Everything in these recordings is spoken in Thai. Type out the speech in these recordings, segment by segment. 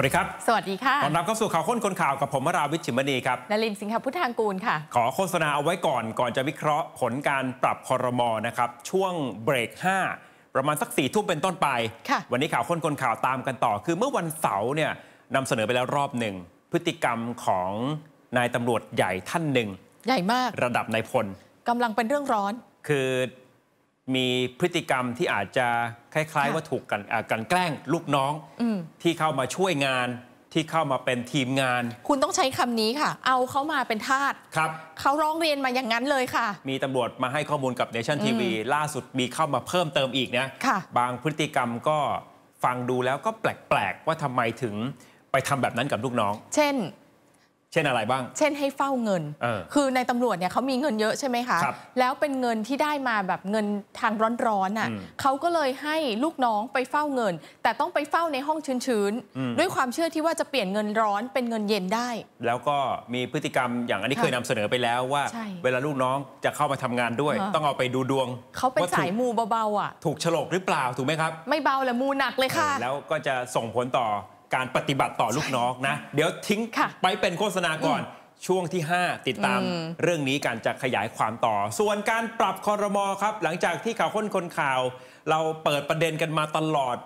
วัสดีครับ สวัสดีค่ะต้อนรับเข้าสู่ข่าวค้นคนข่าวกับผมราวิชิมณีครับ นลินสิงห์พุทธางกูลค่ะ ขอโฆษณาเอาไว้ก่อนก่อนจะวิเคราะห์ผลการปรับคอรมอนะครับ ช่วงเบรก 5 ประมาณสักสี่ทุ่มเป็นต้นไปวันนี้ข่าวค้นคนข่าวตามกันต่อ คือเมื่อวันเสาร์เนี่ยนำเสนอไปแล้วรอบหนึ่งพฤติกรรมของนายตำรวจใหญ่ท่านหนึ่งใหญ่มากระดับนายพลกำลังเป็นเรื่องร้อนคือมีพฤติกรรมที่อาจจะคล้าย ๆว่าถูกกันกันแกล้งลูกน้องที่เข้ามาช่วยงานที่เข้ามาเป็นทีมงาน คุณต้องใช้คำนี้ค่ะ เอาเขามาเป็นทาสครับ เขาร้องเรียนมาอย่างนั้นเลยค่ะ มีตำรวจมาให้ข้อมูลกับเนชั่นทีวีล่าสุดมีเข้ามาเพิ่มเติมอีกนะะบางพฤติกรรมก็ฟังดูแล้วก็แปลก ๆ ว่าทำไมถึง ไปทำแบบนั้นกับลูกน้อง เช่นเช่นอะไรบ้าง เช่นให้เฝ้าเงินออคือในตำรวจเนี่ยเขามีเงินเยอะใช่ไหมคะคแล้วเป็นเงินที่ได้มาแบบเงินทางร้อนๆน่ะเขาก็เลยให้ลูกน้องไปเฝ้าเงิน แต่ต้องไปเฝ้าในห้องชื้นๆ ด้วยความเชื่อที่ว่าจะเปลี่ยนเงินร้อนเป็นเงินเย็นได้ แล้วก็มีพฤติกรรมอย่างอันนี้คเคยนำเสนอไปแล้วว่าเวลาลูกน้องจะเข้ามาทำงานด้วย ต้องเอาไปดูดวง เขาเป็นสายมูเบาๆอ่ะ ถูกฉลกหรือเปล่าถูกไหมครับ ไม่เบาแหละมูหนักเลยค่ะ แล้วก็จะส่งผลต่อการปฏิบัติต่อลูกน้องนะ เดี๋ยวทิ้งไปเป็นโฆษณาก่อนช่วงที่ 5 ติดตามเรื่องนี้การจะขยายความต่อ ส่วนการปรับคอรมอครับ หลังจากที่ข่าวค้นคนข่าว เราเปิดประเด็นกันมาตลอด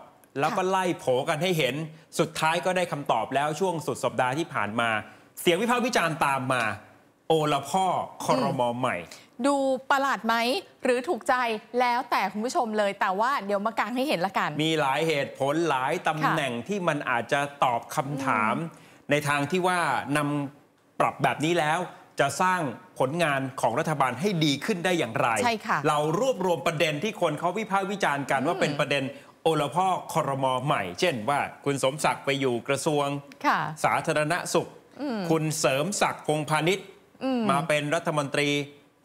แล้วก็ไล่โผกันให้เห็นสุดท้ายก็ได้คำตอบแล้วช่วงสุดสัปดาห์ที่ผ่านมา เสียงวิพากษ์วิจารณ์ตามมา โอละพ่อคอรมอใหม่ดูประหลาดไหมหรือถูกใจแล้วแต่คุณผู้ชมเลยแต่ว่าเดี๋ยวมากางให้เห็นละกัน มีหลายเหตุผลหลายตำแหน่งที่มันอาจจะตอบคำถาม ในทางที่ว่านำปรับแบบนี้แล้ว จะสร้างผลงานของรัฐบาลให้ดีขึ้นได้อย่างไรใช่ค่ะเรารวบรวมประเด็นที่คนเขาวิพากษ์วิจารณ์กัน ว่าเป็นประเด็นโอลพ่อคอรมอใหม่ เช่นว่า คุณสมศักดิ์ไปอยู่กระทรวงสาธารณสุข คุณเสริมศักดิ์พงพาณิชย์มาเป็นรัฐมนตรี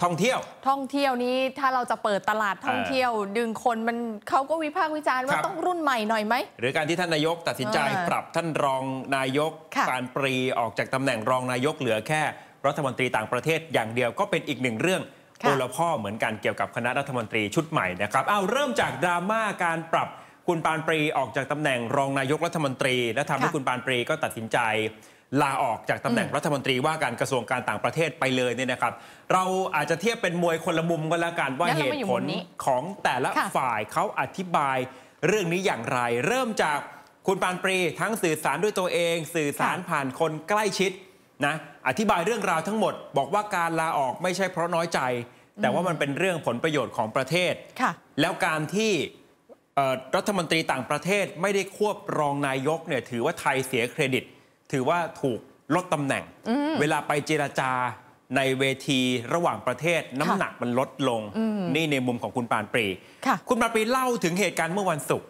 ท่องเที่ยวท่องเที่ยวนี้ถ้าเราจะเปิดตลาดท่องเที่ยว ดึงคนมันเขาก็วิพากษ์วิจารณ์ว่าต้องรุ่นใหม่หน่อยไหม หรือการที่ท่านนายกตัดสินใจปรับท่านรองนายกการปรีออกจากตำแหน่งรองนายกเหลือแค่ รัฐมนตรีต่างประเทศอย่างเดียวก็เป็นอีกหนึ่งเรื่องโอละพ่อ เหมือนกันเกี่ยวกับคณะรัฐมนตรีชุดใหม่นะครับเอาเริ่มจากดราม่าการปรับคุณปานปรีออกจากตำแหน่งรองนายกรัฐมนตรีและทำให้คุณปานปรีก็ตัดสินใจลาออกจากตำแหน่งรัฐมนตรีว่าการกระทรวงการต่างประเทศไปเลยเนี่ยนะครับ เราอาจจะเทียบเป็นมวยคนละมุมกันละกันว่าเหตุผลของแต่ละฝ่ายเขาอธิบายเรื่องนี้อย่างไร เริ่มจากคุณปานปรีทั้งสื่อสารด้วยตัวเองสื่อสารผ่านคนใกล้ชิดนะอธิบายเรื่องราวทั้งหมด บอกว่าการลาออกไม่ใช่เพราะน้อยใจ แต่ว่ามันเป็นเรื่องผลประโยชน์ของประเทศแล้วการที่รัฐมนตรีต่างประเทศไม่ได้ควบรองนายกเนี่ยถือว่าไทยเสียเครดิตถือว่าถูกลดตำแหน่ง เวลาไปเจรจาในเวที ระหว่างประเทศ น้ำหนักมันลดลง นี่ในมุมของคุณปานปรีคุณปานปรีเล่าถึงเหตุการณ์เมื่อวันศุกร์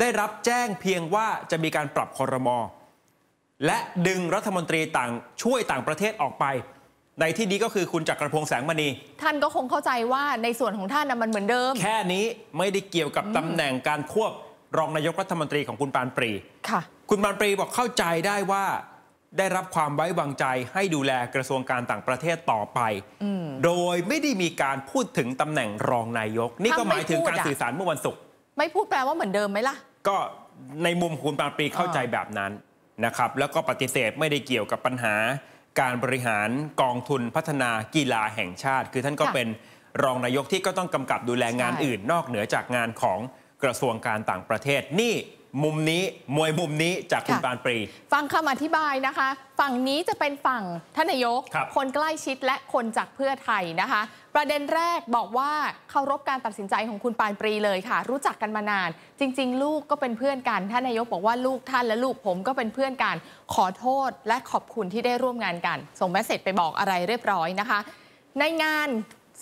ได้รับแจ้งเพียงว่าจะมีการปรับคอรมอและดึงรัฐมนตรีต่างช่วยต่างประเทศออกไป ในที่นี้ก็คือคุณจักรพงษ์แสงมณี ท่านก็คงเข้าใจว่าในส่วนของท่านนะมันเหมือนเดิมแค่นี้ไม่ได้เกี่ยวกับตำแหน่งการควบรองนายกรัฐมนตรีของคุณปานปรี ค่ะ คุณปานปรีบอกเข้าใจได้ว่า ได้รับความไว้วางใจให้ดูแลกระทรวงการต่างประเทศต่อไป โดยไม่ได้มีการพูดถึงตำแหน่งรองนายก นี่ก็หมายถึงการสื่อสารเมื่อวันศุกร์ ไม่พูดแปลว่าเหมือนเดิมไหมล่ะ ก็ในมุมคุณปานปรีเข้าใจแบบนั้นนะครับ แล้วก็ปฏิเสธไม่ได้เกี่ยวกับปัญหาการบริหารกองทุนพัฒนากีฬาแห่งชาติ คือท่านก็เป็นรองนายกที่ก็ต้องกำกับดูแลงานอื่นนอกเหนือจากงานของกระทรวงการต่างประเทศนี่มุมนี้มวยมุมนี้จากคุณปานปรี ฟังคำอธิบายนะคะ ฝั่งนี้จะเป็นฝั่งท่านนายกคคนใกล้ชิดและคนจากเพื่อไทยนะคะ ประเด็นแรกบอกว่าเคารพการตัดสินใจของคุณปานปรีเลยค่ะ รู้จักกันมานาน จริงๆ ลูกก็เป็นเพื่อนกันท่านนายกบอกว่าลูกท่านและลูกผมก็เป็นเพื่อนกันขอโทษและขอบคุณที่ได้ร่วมงานกัน ส่งเมสเซจไปบอกอะไรเรียบร้อยนะคะ ในงาน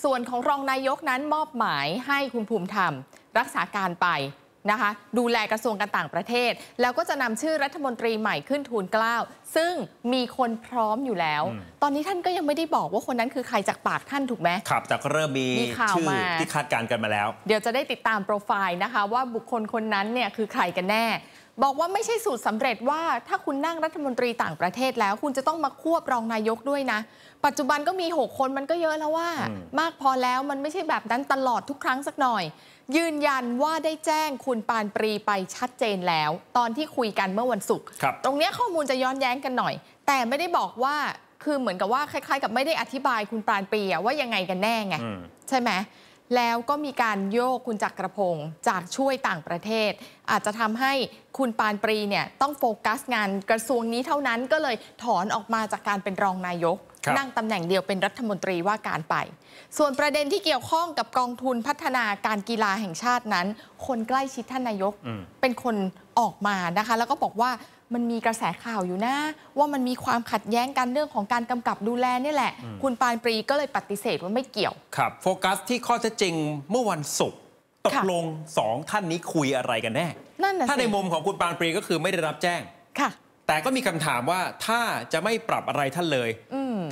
ส่วนของรองนายกนั้นมอบหมายให้คุณภูมิธรรมรักษาการไปนะคะ ดูแลกระทรวงการต่างประเทศ แล้วก็จะนำชื่อรัฐมนตรีใหม่ขึ้นทูลเกล้าซึ่งมีคนพร้อมอยู่แล้ว ตอนนี้ท่านก็ยังไม่ได้บอกว่าคนนั้นคือใครจากปากท่าน ถูกไหมครับ แต่ก็เริ่มมีข่าวมาที่คาดการณ์กันมาแล้ว เดี๋ยวจะได้ติดตามโปรไฟล์นะคะ ว่าบุคคลคนนั้นเนี่ยคือใครกันแน่บอกว่าไม่ใช่สูตรสำเร็จว่าถ้าคุณนั่งรัฐมนตรีต่างประเทศแล้วคุณจะต้องมาควบรองนายกด้วยนะ ปัจจุบันก็มี 6 คนมันก็เยอะแล้วว่า มากพอแล้วมันไม่ใช่แบบนั้นตลอดทุกครั้งสักหน่อย ยืนยันว่าได้แจ้งคุณปานปรีไปชัดเจนแล้ว ตอนที่คุยกันเมื่อวันศุกร์ตรงนี้ข้อมูลจะย้อนแย้งกันหน่อย แต่ไม่ได้บอกว่าคือเหมือนกับว่า คล้ายๆกับไม่ได้อธิบายคุณปานปรีว่ายังไงกันแน่ไงใช่ไหมแล้วก็มีการโยกคุณจักรพงศ์จากช่วยต่างประเทศ อาจจะทำให้คุณปานปรีเนี่ยต้องโฟกัสงานกระทรวงนี้เท่านั้นก็เลยถอนออกมาจากการเป็นรองนายกนั่งตำแหน่งเดียวเป็นรัฐมนตรีว่าการไป ส่วนประเด็นที่เกี่ยวข้องกับกองทุนพัฒนาการกีฬาแห่งชาตินั้น คนใกล้ชิดท่านนายกเป็นคนออกมานะคะ แล้วก็บอกว่ามันมีกระแสข่าวอยู่นะ ว่ามันมีความขัดแย้งกันเรื่องของการกำกับดูแลนี่แหละ คุณปานปรีก็เลยปฏิเสธว่าไม่เกี่ยว ครับ โฟกัสที่ข้อเท็จจริงเมื่อวันศุกร์ตกลงสองท่านนี้คุยอะไรกันแน่นั่นนะถ้าในมุมของคุณปานปรีก็คือไม่ได้รับแจ้งค่ะ แต่ก็มีคำถามว่าถ้าจะไม่ปรับอะไรท่านเลย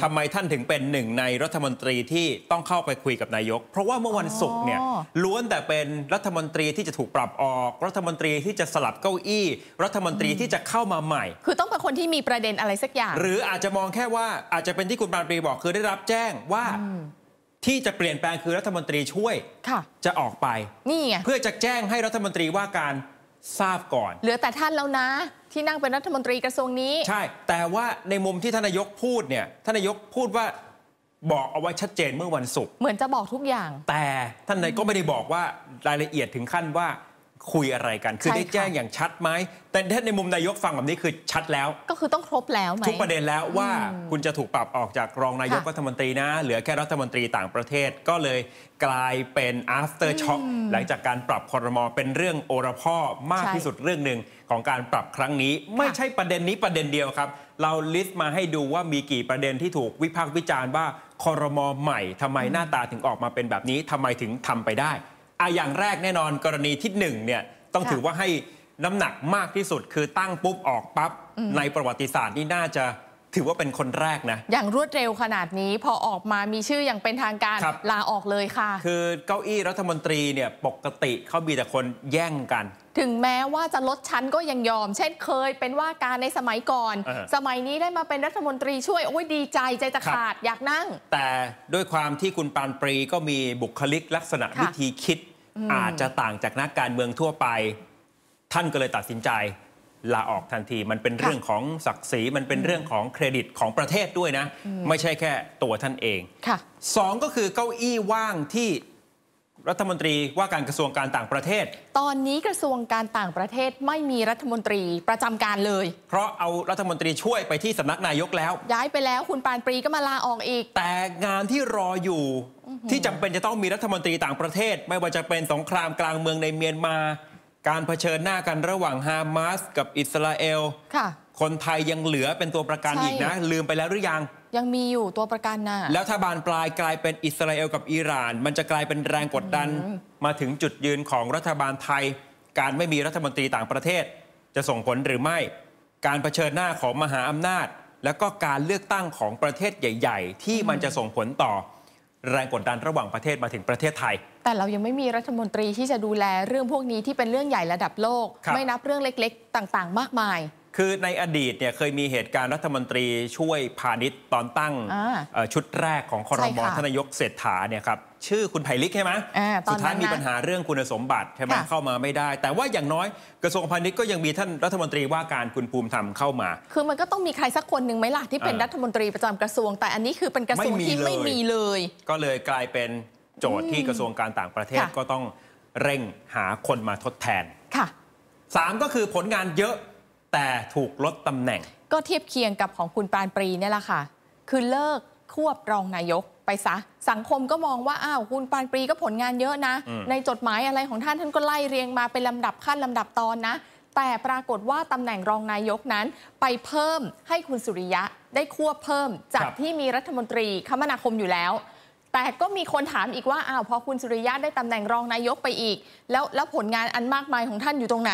ทำไมท่านถึงเป็นหนึ่งในรัฐมนตรีที่ต้องเข้าไปคุยกับนายก เพราะว่าเมื่อวันศุกร์เนี่ยล้วนแต่เป็นรัฐมนตรีที่จะถูกปรับออก รัฐมนตรีที่จะสลับเก้าอี้ รัฐมนตรีที่จะเข้ามาใหม่ คือต้องเป็นคนที่มีประเด็นอะไรสักอย่างหรืออาจจะมองแค่ว่าอาจจะเป็นที่คุณปานปรีบอกคือได้รับแจ้งว่าที่จะเปลี่ยนแปลงคือรัฐมนตรีช่วยจะออกไปนี่ไงเพื่อจะแจ้งให้รัฐมนตรีว่าการทราบก่อน เหลือแต่ท่านแล้วนะ ที่นั่งเป็นรัฐมนตรีกระทรวงนี้ ใช่ แต่ว่าในมุมที่ท่านนายกพูดเนี่ย ท่านนายกพูดว่า บอกเอาไว้ชัดเจนเมื่อวันศุกร์ เหมือนจะบอกทุกอย่าง แต่ท่านนายก็ไม่ได้บอกว่ารายละเอียดถึงขั้นว่าคุยอะไรกัน คือได้แจ้งอย่างชัดไหม แต่ถ้าในมุมนายกฟังแบบนี้คือชัดแล้ว ก็คือต้องครบแล้วไหม ทุกประเด็นแล้วว่า คุณจะถูกปรับออกจากรองนายกรัฐมนตรีนะ เหลือแค่รัฐมนตรีต่างประเทศ ก็เลยกลายเป็น after shock หลังจากการปรับคอรมอเป็นเรื่องโอรพ่อมากที่สุดเรื่องหนึ่งของการปรับครั้งนี้ ไม่ใช่ประเด็นนี้ประเด็นเดียวครับ เราลิสต์มาให้ดูว่ามีกี่ประเด็นที่ถูกวิพากษ์วิจารณ์ว่าคอรมอใหม่ทำไมหน้าตาถึงออกมาเป็นแบบนี้ทำไมถึงทำไปได้อาอย่างแรกแน่นอนกรณีที่1เนี่ยต้องถือว่าให้น้ำหนักมากที่สุด คือตั้งปุ๊บออกปับ๊บในประวัติศาสตร์นี่น่าจะถือว่าเป็นคนแรกนะ อย่างรวดเร็วขนาดนี้พอออกมามีชื่ออย่างเป็นทางการรลาออกเลยค่ะ คือเก้าอี้รัฐมนตรีเนี่ยปกติเขามีแต่คนแย่งกัน ถึงแม้ว่าจะลดชั้นก็ยังยอมเช่นเคยเป็นว่าการในสมัยก่อนอสมัยนี้ได้มาเป็นรัฐมนตรีช่วยโอ้ยดีใจใจจะขาดอยากนั่ง แต่ด้วยความที่คุณปานปรีก็มีบุคลิกลักษณะวิธีคิด อาจจะต่างจากนักการเมืองทั่วไป ท่านก็เลยตัดสินใจลาออกทันทีมันเป็นเรื่องของศักดิ์ศรีมันเป็นเรื่องของเครดิตของประเทศด้วยนะ ไม่ใช่แค่ตัวท่านเองสองก็คือเก้าอี้ว่างที่รัฐมนตรีว่าการกระทรวงการต่างประเทศ ตอนนี้กระทรวงการต่างประเทศไม่มีรัฐมนตรีประจำการเลย เพราะเอารัฐมนตรีช่วยไปที่สำนักนายกแล้ว ย้ายไปแล้วคุณปานปรีก็มาลาออกอีก แต่งานที่รออยู่ที่จำเป็นจะต้องมีรัฐมนตรีต่างประเทศ ไม่ว่าจะเป็นสงครามกลางเมืองในเมียนมาการเผชิญหน้ากันระหว่างฮามาสกับอิสราเอล คนไทยยังเหลือเป็นตัวประกันอีกนะ ลืมไปแล้วหรือยัง ยังมีอยู่ตัวประกันนะแล้วถ้าบานปลายกลายเป็นอิสราเอลกับอิหร่าน มันจะกลายเป็นแรงกดดัน มาถึงจุดยืนของรัฐบาลไทย การไม่มีรัฐมนตรีต่างประเทศ จะส่งผลหรือไม่ การเผชิญหน้าของมหาอำนาจ แล้วก็การเลือกตั้งของประเทศใหญ่ ๆ ที่มันจะส่งผลต่อ แรงกดดันระหว่างประเทศมาถึงประเทศไทยแต่เรายังไม่มีรัฐมนตรีที่จะดูแลเรื่องพวกนี้ที่เป็นเรื่องใหญ่ระดับโลก ไม่นับเรื่องเล็กๆต่างๆ มากมาย คือในอดีตเนี่ยเคยมีเหตุการณ์รัฐมนตรีช่วยพาณิชย์ตอนตั้งชุดแรกของคอรมอทนายกเศรษฐาเนี่ยครับชื่อคุณไผ่ลิกใช่ไหมสุดท้ายมีปัญหาเรื่องคุณสมบัติใช่ไหมเข้ามาไม่ได้ แต่ว่าอย่างน้อยกระทรวงพาณิชย์ก็ยังมีท่านรัฐมนตรีว่าการคุณภูมิธรรมเข้ามา คือมันก็ต้องมีใครสักคนหนึ่งไหมล่ะที่เป็นรัฐมนตรีประจำกระทรวง แต่อันนี้คือเป็นกระทรวงที่ไม่มีเลย ก็เลยกลายเป็นโจทย์ที่กระทรวงการต่างประเทศก็ต้องเร่งหาคนมาทดแทนค่ะสามก็คือผลงานเยอะแต่ถูกลดตำแหน่ง ก็เทียบเคียงกับของคุณปานปรีเนี่ยแหละค่ะ คือเลิกควบรองนายกไปซะ สังคมก็มองว่าอ้าวคุณปานปรีก็ผลงานเยอะนะ ในจดหมายอะไรของท่านท่านก็ไล่เรียงมาเป็นลำดับขั้นลำดับตอนนะ แต่ปรากฏว่าตำแหน่งรองนายกนั้น ไปเพิ่มให้คุณสุริยะได้ควบเพิ่ม จากที่มีรัฐมนตรีคมนาคมอยู่แล้วแต่ก็มีคนถามอีกว่าอ้าวพอคุณสุริยะได้ตำแหน่งรองนายกไปอีก แล้วแล้วผลงานอันมากมายของท่านอยู่ตรงไหน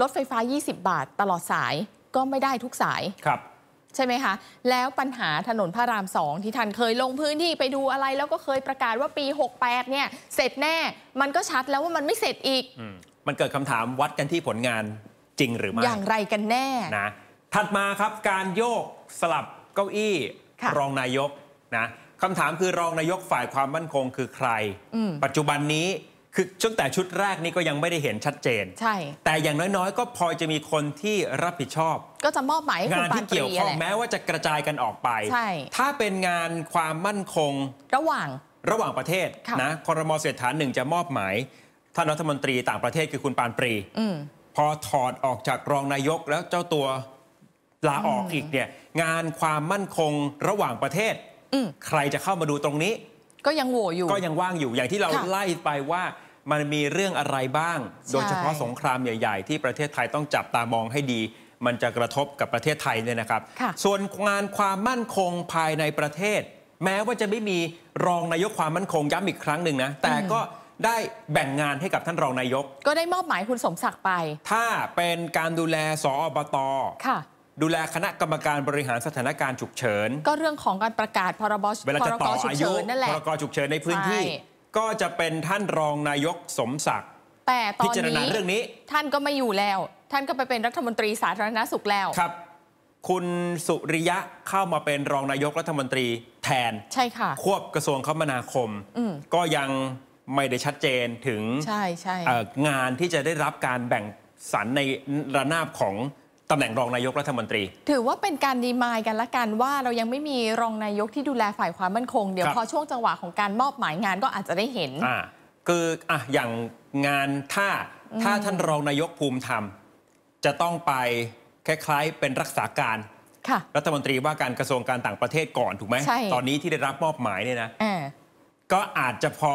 รถไฟฟ้า 20 บาทตลอดสายก็ไม่ได้ทุกสายครับ ใช่ไหมคะ แล้วปัญหาถนนพระรามสองที่ท่านเคยลงพื้นที่ไปดูอะไร แล้วก็เคยประกาศว่าปี 68เนี่ย เสร็จแน่ มันก็ชัดแล้วว่ามันไม่เสร็จอีกอมมันเกิดคำถามวัดกันที่ผลงานจริงหรือไม่อย่างไรกันแน่นะ ถัดมาครับการโยกสลับเก้าอี้ รองนายกนะคำถามคือรองนายกฝ่ายความมั่นคง คือใครปัจจุบันนี้คือตั้งแต่ชุดแรกนี้ก็ยังไม่ได้เห็นชัดเจน ใช่ แต่อย่างน้อย ๆ ก็พอจะมีคนที่รับผิดชอบ ก็จะมอบหมายงานที่เกี่ยวข้องแม้ว่าจะกระจายกันออกไปใช่ถ้าเป็นงานความมั่นคง ระหว่างระหว่างประเทศนะคอรมอเสียฐาหนึ่งจะมอบหมายท่านรัฐมนตรีต่างประเทศคือคุณปานปรีพอถอดออกจากรองนายกแล้วเจ้าตัวลาออกอีกเนี่ยงานความมั่นคงระหว่างประเทศใครจะเข้ามาดูตรงนี้ ก็ยังโหวอยู่ ก็ยังว่างอยู่อย่างที่เราไล่ไปว่า มันมีเรื่องอะไรบ้าง โดยเฉพาะสงครามใหญ่ ๆ ที่ประเทศไทยต้องจับตามองให้ดี มันจะกระทบกับประเทศไทยเนี่ยนะครับ ส่วนงานความมั่นคงภายในประเทศ แม้ว่าจะไม่มีรองนายกความมั่นคงย้ำอีกครั้งหนึ่งนะ แต่ก็ได้แบ่งงานให้กับท่านรองนายก ก็ได้มอบหมายคุณสมศักดิ์ไป ถ้าเป็นการดูแลสอบตค่ะดูแล คณะกรรมการบริหารสถานการณ์ฉุกเฉินก็เรื่องของการประกาศพรบเวลาจะต่ออายุพรกฉุกเฉินในพื้นที่ ก็จะเป็นท่านรองนายกสมศักดิ์แต่ตอนนี้เรื่องนี้ ท่านก็ไม่อยู่แล้ว ท่านก็ไปเป็นรัฐมนตรีสาธารณสุขแล้วครับ คุณสุริยะเข้ามาเป็นรองนายกรัฐมนตรีแทน ใช่ค่ะควบกระทรวงคมนาคมมก็ยังไม่ได้ชัดเจนถึงใช่ใช่งานที่จะได้รับการแบ่งสรรในระนาบของตำแหน่งรองนายกรัฐมนตรี ถือว่าเป็นการดีมายกันละกันว่าเรายังไม่มีรองนายกที่ดูแลฝ่ายความมั่นคงเดี๋ยวพอช่วงจังหวะของการมอบหมายงานก็อาจจะได้เห็นอ่าคืออ่ะอย่างงานถ้าถ้าท่านรองนายกภูมิธรรมจะต้องไปคล้าย ๆเป็นรักษาการรัฐมนตรีว่าการกระทรวงการต่างประเทศก่อนถูกไหมใช่ตอนนี้ที่ได้รับมอบหมายเนี่ยนะก็อาจจะพอ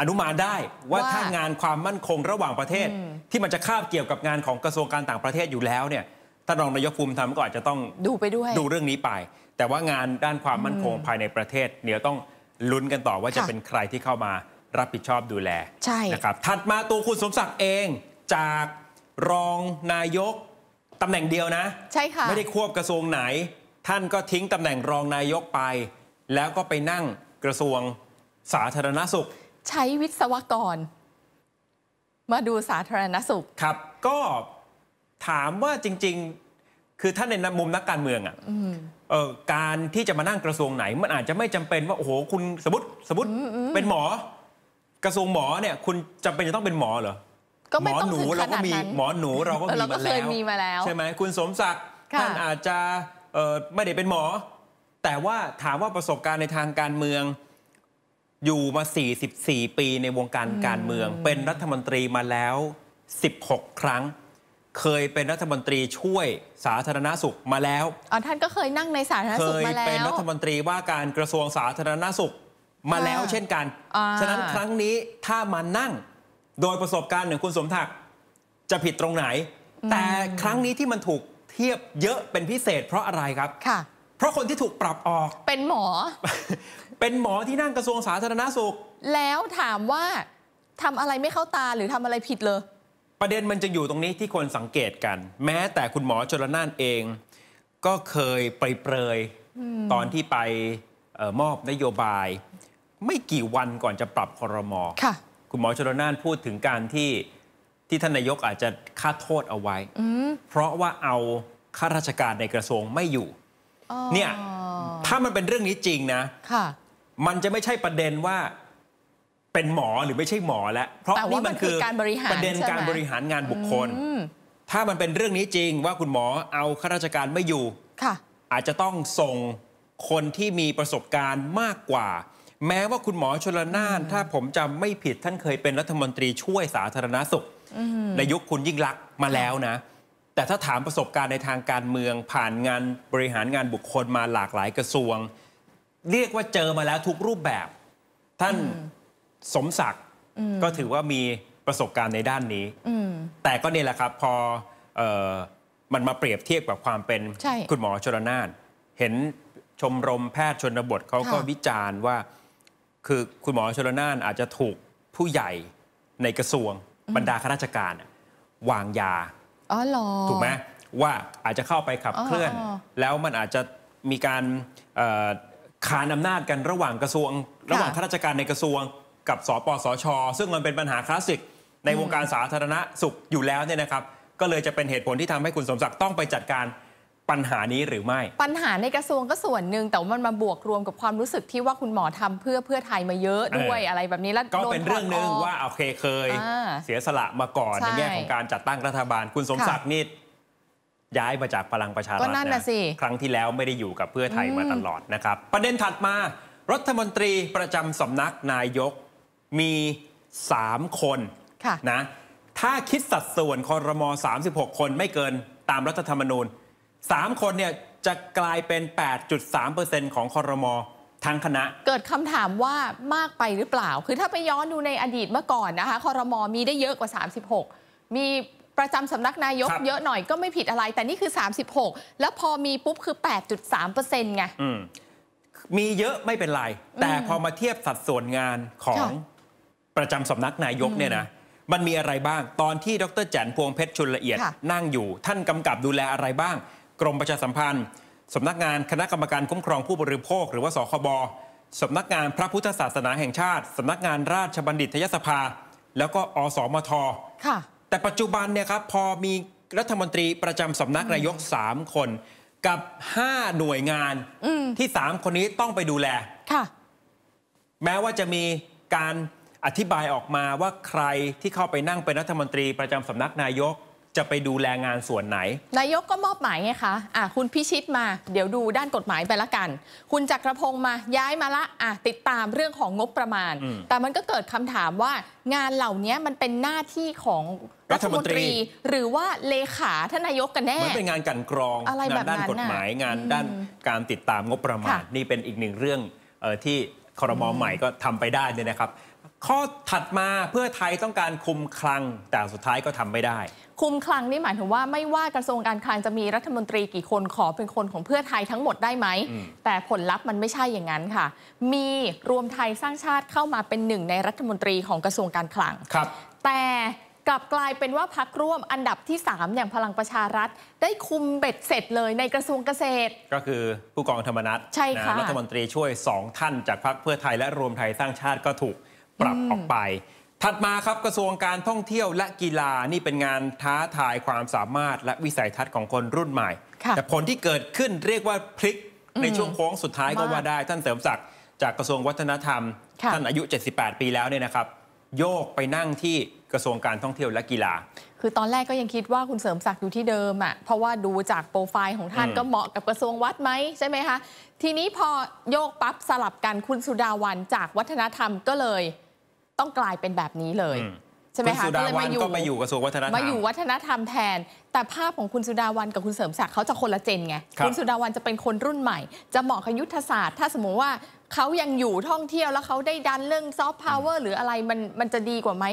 อนุมานได้ว่าถ้างานความมั่นคงระหว่างประเทศที่มันจะคาบเกี่ยวกับงานของกระทรวงการต่างประเทศอยู่แล้วเนี่ยท่านรองนายกภูมิธรรมก็อาจจะต้องดูไปด้วย ดูเรื่องนี้ไป แต่ว่างานด้านความมั่นคงภายในประเทศเดี๋ยวต้องลุ้นกันต่อว่าจะเป็นใครที่เข้ามารับผิดชอบดูแล ใช่นะครับ ถัดมาตัวคุณสมศักดิ์เองจากรองนายกตำแหน่งเดียวนะ ใช่ค่ะ ไม่ได้ควบกระทรวงไหน ท่านก็ทิ้งตำแหน่งรองนายกไป แล้วก็ไปนั่งกระทรวงสาธารณสุข ใช้วิศวกร มาดูสาธารณสุข ครับ ก็ถามว่าจริงๆ คือถ้าในมุมนักการเมืองอ่ะการที่จะมานั่งกระทรวงไหนมันอาจจะไม่จำเป็น ว่าโอ้โหคุณสมมติสมมติเป็นหมอ กระทรวงหมอเนี่ยคุณจำเป็นจะต้องเป็นหมอเหรอหมอหนูเราก็มีหมอหนูเราก็มีมาแล้ว ใช่ไหมคุณสมศักดิ์ท่านอาจจะไม่ได้เป็นหมอ แต่ว่าถามว่าประสบการณ์ในทางการเมือง อยู่มา44ปีในวงการการเมือง เป็นรัฐมนตรีมาแล้ว16ครั้งเคยเป็นรัฐมนตรีช่วยสาธารณสุขมาแล้ว อ๋อท่านก็เคยนั่งในสาธารณสุขมาแล้ว เคยเป็นรัฐมนตรีว่าการกระทรวงสาธารณสุข มาแล้วเช่นกัน ฉะนั้นครั้งนี้ถ้ามานั่งโดยประสบการณ์ของคุณสมถัก จะผิดตรงไหน แต่ครั้งนี้ที่มันถูกเทียบเยอะเป็นพิเศษเพราะอะไรครับ ค่ะ เพราะคนที่ถูกปรับออก เป็นหมอ เป็นหมอที่นั่งกระทรวงสาธารณสุข แล้วถามว่าทำอะไรไม่เข้าตาหรือทำอะไรผิดเลยประเด็นมันจะอยู่ตรงนี้ที่คนสังเกตกัน แม้แต่คุณหมอชลนานเอง ก็เคยไปเปรยตอนที่ไปมอบนโยบาย ไม่กี่วันก่อนจะปรับคอรมอคุณหมอชลนานพูดถึงการที่ที่ท่านนายกอาจจะค่าโทษเอาไว้เพราะว่าเอาข้าราชการในกระทรวงไม่อยู่เนี่ยถ้ามันเป็นเรื่องนี้จริงนะ มันจะไม่ใช่ประเด็นว่าเป็นหมอหรือไม่ใช่หมอ แล้วเพราะนี่มันคือการบริหารประเด็นการบริหารงานบุคคลถ้ามันเป็นเรื่องนี้จริง ว่าคุณหมอเอาข้าราชการไม่อยู่ ค่ะ อาจจะต้องส่งคนที่มีประสบการณ์มากกว่า แม้ว่าคุณหมอชลนาน ถ้าผมจำไม่ผิดท่านเคยเป็นรัฐมนตรีช่วยสาธารณาสุข ในยุคคุณยิ่งรักมาแล้วนะ แต่ถ้าถามประสบการณ์ในทางการเมือง ผ่านงานบริหารงานบุคคลมาหลากหลายกระทรวง เรียกว่าเจอมาแล้วทุกรูปแบบ ท่านสมศักดิ์ก็ถือว่ามีประสบการณ์ในด้านนี้ แต่ก็นี่แหละครับพอออมันมาเปรียบเทียบกับความเป็นคุณหมอชลนาน เห็นชมรมแพทย์ชนบทเขาก็วิจารณ์ว่าคือคุณหมอชลนานอาจจะถูกผู้ใหญ่ในกระทรวง บรรดาข้าราชการวางยาอ๋อหรอถูกไหมว่าอาจจะเข้าไปขับเคลื่อน แล้วมันอาจจะมีการขานอำนาจกันระหว่างกระทรวง ระหว่างข้าราชการในกระทรวงกับสปสช ซึ่งมันเป็นปัญหา คลาสสิก ในวงการสาธารณสุขอยู่แล้วเนี่ยนะครับ ก็เลยจะเป็นเหตุผลที่ทำให้คุณสมศักดิ์ต้องไปจัดการปัญหานี้หรือไม่ ปัญหาในกระทรวงก็ส่วนหนึ่ง แต่มันมาบวกรวมกับความรู้สึกที่ว่าคุณหมอทำเพื่อเพื่อไทยมาเยอะด้วยอะไรแบบนี้แล้วก็เป็นเรื่องหนึ่งว่าโอเคเคยเสียสละมาก่อนในแง่ของการจัดตั้งรัฐบาลคุณสมศักดิ์นี่ย้ายมาจากพลังประชารัฐนะครั้งที่แล้วไม่ได้อยู่กับเพื่อไทยมาตลอดนะครับ ประเด็นถัดมารัฐมนตรีประจำสำนักนายกมี 3 คนคะนะ ถ้าคิดสัดส่วนคอรมอ36 คนไม่เกินตามรัฐธรรมนูญ3คนเนี่ยจะกลายเป็น 8.3%ของคอรมอทั้งคณะ เกิดคำถามว่ามากไปหรือเปล่า คือถ้าไปย้อนดูในอดีตเมื่อก่อนนะคะคอรมอมีได้เยอะกว่า 36 มีประจำสำนักนายกเยอะหน่อยก็ไม่ผิดอะไร แต่นี่คือ 36 แล้วพอมีปุ๊บคือ 8.3%ไงมีเยอะไม่เป็นไรแต่พอมาเทียบสัดส่วนงานของประจำสำนักนายกเนี่ยนะมันมีอะไรบ้างตอนที่ดรแจนพวงเพชรชุนละเอียด นั่งอยู่ ท่านกำกับดูแลอะไรบ้าง กรมประชาสัมพันธ์ สำนักงานคณะกรรมการคุ้มครองผู้บริโภค หรือว่าสคบสำนักงานพระพุทธศาสนาแห่งชาติสำนักงานราชบัณฑิตยสภา แล้วก็อสมทค่ะแต่ปัจจุบันเนี่ยครับพอมีรัฐมนตรีประจำสำนักนายก3คนกับ 5 หน่วยงานที่3คนนี้ต้องไปดูแลค่ะแม้ว่าจะมีการอธิบายออกมาว่าใครที่เข้าไปนั่งเป็นรัฐมนตรีประจำสำนักนายกจะไปดูแลงานส่วนไหน นายกก็มอบหมายไงคะอ่ะคุณพิชิตมาเดี๋ยวดูด้านกฎหมายไปละกัน คุณจักรพงศ์มาย้ายมาละอ่ะติดตามเรื่องของงบประมาณ แต่มันก็เกิดคำถามว่างานเหล่านี้มันเป็นหน้าที่ของรัฐมนตรี หรือว่าเลขาท่านนายกกันแน่ มันเป็นงานกันกรองอะไรแบบด้านกฎหมายงานด้านการติดตามงบประมาณ นี่เป็นอีกหนึ่งเรื่องที่คอรมอใหม่ก็ทำไปได้เนี่ยนะครับข้อถัดมาเพื่อไทยต้องการคุมคลัง แต่สุดท้ายก็ทำไม่ได้ คุมคลังนี่หมายถึงว่าไม่ว่ากระทรวงการคลัง จะมีรัฐมนตรีกี่คนขอเป็นคนของเพื่อไทยทั้งหมดได้ไหมมแต่ผลลัพธ์มันไม่ใช่อย่างนั้นค่ะ มีรวมไทยสร้างชาติเข้ามาเป็นหนึ่งในรัฐมนตรีของกระทรวงการคลังครับแต่กลับกลายเป็นว่าพักร่วมอันดับที่ 3 อย่างพลังประชารัฐ ได้คุมเบ็ดเสร็จเลยในกระทรวงเกษตร ก็คือผู้กองธรรมนัฐใช่ค่ะรัฐมนตรีช่วย 2 ท่านจากพักเพื่อไทย และรวมไทยสร้างชาติก็ถูกปรับออกไป ถัดมาครับกระทรวงการท่องเที่ยวและกีฬานี่เป็นงานท้าทายความสามารถและวิสัยทัศน์ของคนรุ่นใหม่ แต่ผลที่เกิดขึ้นเรียกว่าพลิก ในช่วงโค้งสุดท้ายก็ว่าได้ท่านเสริมศักดิ์จากกระทรวงวัฒนธรรม ท่านอายุ 78 ปีแล้วเนี่ยนะครับ โยกไปนั่งที่กระทรวงการท่องเที่ยวและกีฬา คือตอนแรกก็ยังคิดว่าคุณเสริมศักดิ์อยู่ที่เดิมอะ่ะเพราะว่าดูจากโปรไฟล์ของท่านก็เหมาะกับกระทรวงวัดไหมใช่ไหมคะ ทีนี้พอโยกปั๊บสลับกันคุณสุดาวันจากวัฒนธรรมก็เลยต้องกลายเป็นแบบนี้เลยใช่ไหมคะก็เลยมาอยู่ก็มาอยู่กระทรวงวัฒนธรรมมาอยู่วัฒนธรรมแทนแต่ภาพของคุณสุดาวันกับคุณเสริมศักดิ์เขาจะคนละเจนไงคุณสุดาวันจะเป็นคนรุ่นใหม่ จะเหมาะกับยุทธศาสตร์ถ้าสมมติว่าเขายังอยู่ท่องเที่ยวแล้วเขาได้ดันเรื่องซอฟต์พาวเวอร์หรืออะไรมันมันจะดีกว่าไหม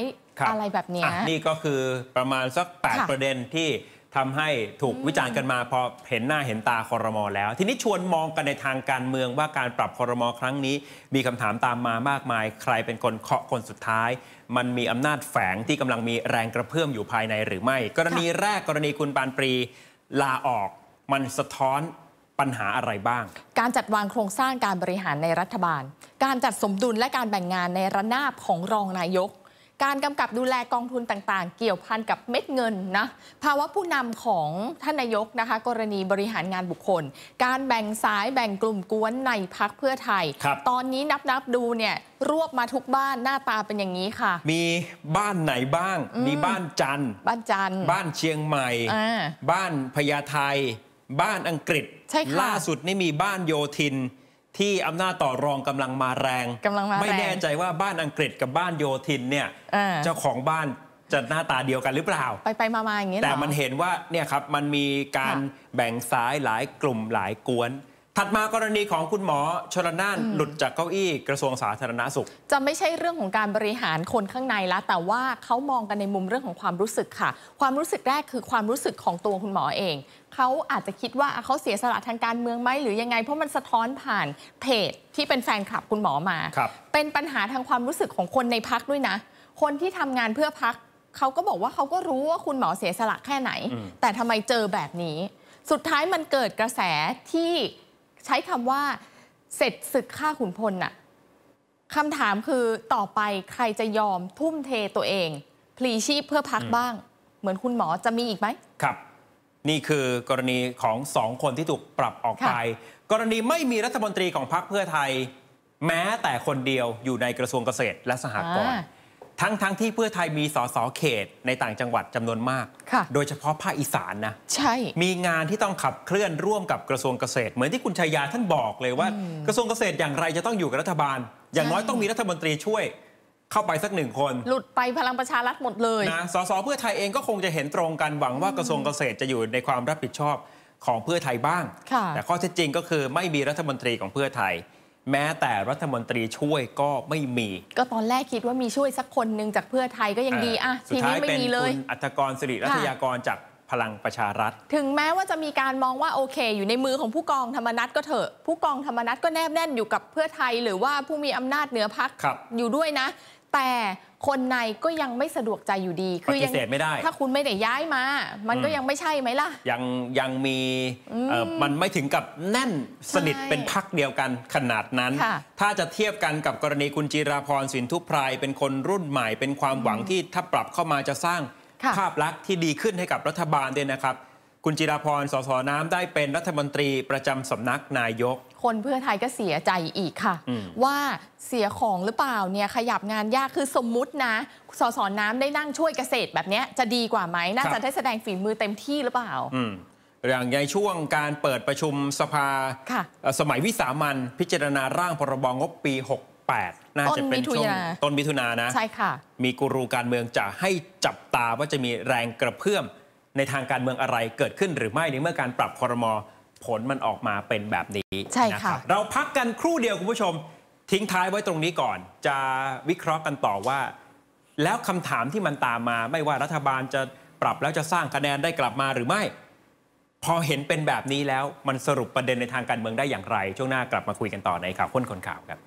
อะไรแบบนี้นี่ก็คือประมาณสัก 8 ประเด็นที่ทำให้ถูกวิจารณ์กันมาพอเห็นหน้าเห็นตาคอรมอแล้ว ทีนี้ชวนมองกันในทางการเมืองว่าการปรับคอรมอครั้งนี้ มีคำถามตามมามากมาย ใครเป็นคนเคาะคนสุดท้าย มันมีอำนาจแฝงที่กำลังมีแรงกระเพื่อมอยู่ภายในหรือไม่ กรณีแรกกรณีคุณปานปรีลาออก มันสะท้อนปัญหาอะไรบ้าง การจัดวางโครงสร้างการบริหารในรัฐบาล การจัดสมดุลและการแบ่งงานในระนาบของรองนายกการกำกับดูแลกองทุนต่างๆ เกี่ยวพันกับเม็ดเงินนะภาวะผู้นำของท่านนายกนะคะ กรณีบริหารงานบุคคล การแบ่งสายแบ่งกลุ่มกวนในพักเพื่อไทย ตอนนี้นับนับดูเนี่ยรวบมาทุกบ้านหน้าตาเป็นอย่างนี้ค่ะ มีบ้านไหนบ้าง มีบ้านจัน บ้านจันบ้านเชียงใหม่ บ้านพญาไทบ้านอังกฤษ ล่าสุดนี่มีบ้านโยธินที่อำนาจต่อรองกำลังมาแรงกำลังมาไม่แน่ใจว่าบ้านอังกฤษกับบ้านโยธินเนี่ย เจ้าของบ้านจะหน้าตาเดียวกันหรือเปล่า ไปไปมาอย่างเงี้ยแต่มันเห็นว่าเนี่ยครับมันมีการแบ่งสายหลายกลุ่มหลายกวนถัดมากรณีของคุณหมอชลน่าน หลุดจากเก้าอี้กระทรวงสาธารณาสุข จะไม่ใช่เรื่องของการบริหารคนข้างในละแต่ว่าเขามองกันในมุมเรื่องของความรู้สึกค่ะ ความรู้สึกแรกคือความรู้สึกของตัวคุณหมอเองเขาอาจจะคิดว่าเขาเสียสละทางการเมืองไหมหรือยังไง เพราะมันสะท้อนผ่านเพจที่เป็นแฟนคลับคุณหมอมา เป็นปัญหาทางความรู้สึกของคนในพักด้วยนะ คนที่ทำงานเพื่อพัก เขาก็บอกว่าเขาก็รู้ว่าคุณหมอเสียสละแค่ไหน แต่ทำไมเจอแบบนี้ สุดท้ายมันเกิดกระแสที่ใช้คำว่า เสร็จศึกฆ่าขุนพลน่ะคำถามคือต่อไปใครจะยอมทุ่มเทตัวเอง พลีชีพเพื่อพักบ้าง เหมือนคุณหมอจะมีอีกไหม ครับ นี่คือกรณีของสองคนที่ถูกปรับออกไป กรณีไม่มีรัฐมนตรีของพรรคเพื่อไทย แม้แต่คนเดียวอยู่ในกระทรวงเกษตรและสหกรณ์ทั้งทั้งที่เพื่อไทยมีสสเขตในต่างจังหวัดจำนวนมาก โดยเฉพาะภาคอีสานนะใช่มีงานที่ต้องขับเคลื่อนร่วมกับกระทรวงเกษตร เหมือนที่คุณชยยาท่านบอกเลยว่า กระทรวงเกษตรอย่างไรจะต้องอยู่กับรัฐบาล อย่างน้อยต้องมีรัฐมนตรีช่วยเข้าไปสักหนึ่งคน หลุดไปพลังประชารัฐหมดเลยนะ สสเพื่อไทยเองก็คงจะเห็นตรงกันหวังว่ากระทรวงเกษตรจะอยู่ในความรับผิดชอบของเพื่อไทยบ้าง แต่ข้อเท็จจริงก็คือไม่มีรัฐมนตรีของเพื่อไทยแม้แต่รัฐมนตรีช่วยก็ไม่มี ก็ตอนแรกคิดว่ามีช่วยสักคนหนึ่งจากเพื่อไทยก็ยังดีอ่ะ ทีนี้ไม่มีเลยอัธกรสิริรัตยากรจากพลังประชารัฐ ถึงแม้ว่าจะมีการมองว่าโอเค อยู่ในมือของผู้กองธรรมนัฐก็เถอะ ผู้กองธรรมนัฐก็แนบแน่นอยู่กับเพื่อไทยหรือว่าผู้มีอำนาจเหนือพักอยู่ด้วยนะแต่คนในก็ยังไม่สะดวกใจอยู่ดีคือยังไม่ได้ถ้าคุณไม่ได้ย้ายมา มันก็ยังไม่ใช่ไหมล่ะยังยังมีมันไม่ถึงกับแน่นสนิทเป็นพักเดียวกันขนาดนั้น ถ้าจะเทียบกันกับกรณีคุณจิราพรสินทุพไพรเป็นคนรุ่นใหม่เป็นความหวังที่ถ้าปรับเข้ามาจะสร้างภาพลักษณ์ที่ดีขึ้นให้กับรัฐบาลด้วยนะครับคุณจิราพรสสน้ำได้เป็นรัฐมนตรีประจำสำนักนายกคนเพื่อไทยก็เสียใจอีกค่ะ ว่าเสียของหรือเปล่าเนี่ยขยับงานยากคือสมมุตินะสสน้ำได้นั่งช่วยเกษตรแบบนี้ จะดีกว่าไหมน่าจะได้แสดงฝีมือเต็มที่หรือเปล่าอย่างในช่วงการเปิดประชุมสภา สมัยวิสามันพิจารณาร่างพรบงบปี 68 น่าจะเป็นช่วงต้นมิถุนานะใช่ค่ะ มีกูรูการเมืองจะให้จับตาว่าจะมีแรงกระเพื่อมในทางการเมืองอะไรเกิดขึ้นหรือไม่ในเมื่อการปรับคอรมอผลมันออกมาเป็นแบบนี้ใช่ค่ะเราพักกันครู่เดียวคุณผู้ชม ทิ้งท้ายไว้ตรงนี้ก่อน จะวิเคราะห์กันต่อว่า แล้วคำถามที่มันตามมาไม่ว่ารัฐบาลจะปรับแล้วจะสร้างคะแนนได้กลับมาหรือไม่ พอเห็นเป็นแบบนี้แล้วมันสรุปประเด็นในทางการเมืองได้อย่างไร ช่วงหน้ากลับมาคุยกันต่อในข่าวค้นคนข่าวครับ